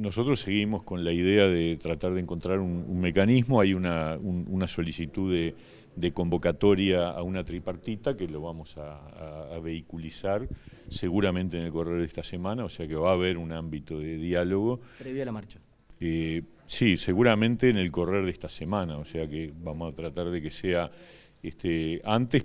Nosotros seguimos con la idea de tratar de encontrar un, mecanismo, hay una, una solicitud de, convocatoria a una tripartita que lo vamos a, vehiculizar seguramente en el correr de esta semana, o sea que va a haber un ámbito de diálogo. Previo a la marcha. Eh, sí, seguramente en el correr de esta semana, o sea que vamos a tratar de que sea este, antes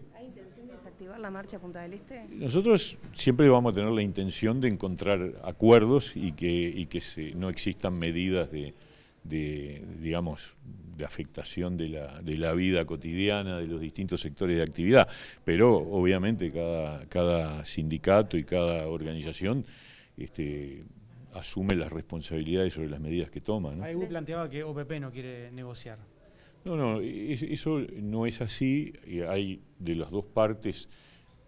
la marcha Punta del Este? Nosotros siempre vamos a tener la intención de encontrar acuerdos y que, que no existan medidas de, digamos, de afectación de la, vida cotidiana de los distintos sectores de actividad. Pero obviamente cada, cada sindicato y cada organización este, asume las responsabilidades sobre las medidas que toma. ¿no? planteaba que OPP no quiere negociar. No, no, eso no es así. Hay de las dos partes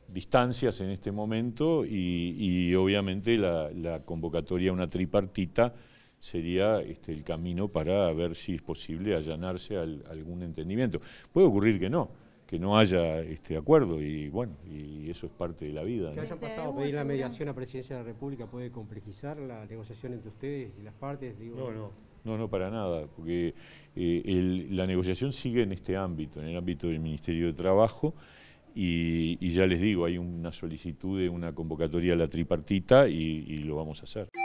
distancias en este momento y, obviamente la, convocatoria a una tripartita sería este, el camino para ver si es posible allanarse al, algún entendimiento. Puede ocurrir que no, que no haya este acuerdo y bueno, y eso es parte de la vida. Que hayan pasado pedir la mediación a Presidencia de la República puede complejizar la negociación entre ustedes y las partes. no, no. No, no, para nada, porque eh, la negociación sigue en este ámbito, en el ámbito del Ministerio de Trabajo, y, ya les digo, hay una solicitud de una convocatoria a la tripartita y lo vamos a hacer.